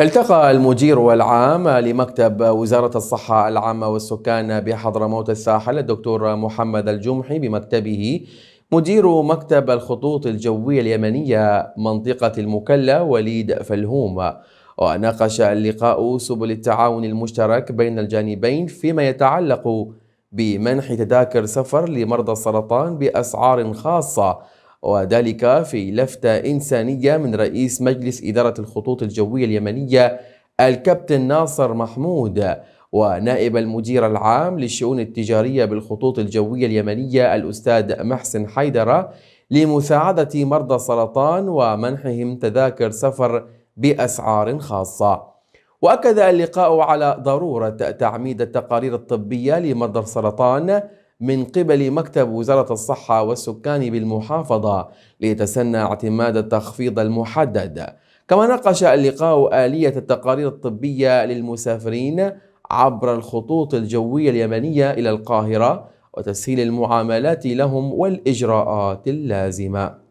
التقى المدير العام لمكتب وزارة الصحة العامة والسكان بحضرموت الساحل الدكتور محمد الجمحي بمكتبه مدير مكتب الخطوط الجوية اليمنية منطقة المكلا وليد فلهوم وناقش اللقاء سبل التعاون المشترك بين الجانبين فيما يتعلق بمنح تذاكر سفر لمرضى السرطان بأسعار خاصة وذلك في لفتة إنسانية من رئيس مجلس إدارة الخطوط الجوية اليمنية الكابتن ناصر محمود ونائب المدير العام للشؤون التجارية بالخطوط الجوية اليمنية الأستاذ محسن حيدرة لمساعدة مرضى السرطان ومنحهم تذاكر سفر بأسعار خاصة وأكد اللقاء على ضرورة تعميد التقارير الطبية لمرضى السرطان من قبل مكتب وزارة الصحة والسكان بالمحافظة ليتسنى اعتماد التخفيض المحدد كما ناقش اللقاء آلية التقارير الطبية للمسافرين عبر الخطوط الجوية اليمنية إلى القاهرة وتسهيل المعاملات لهم والإجراءات اللازمة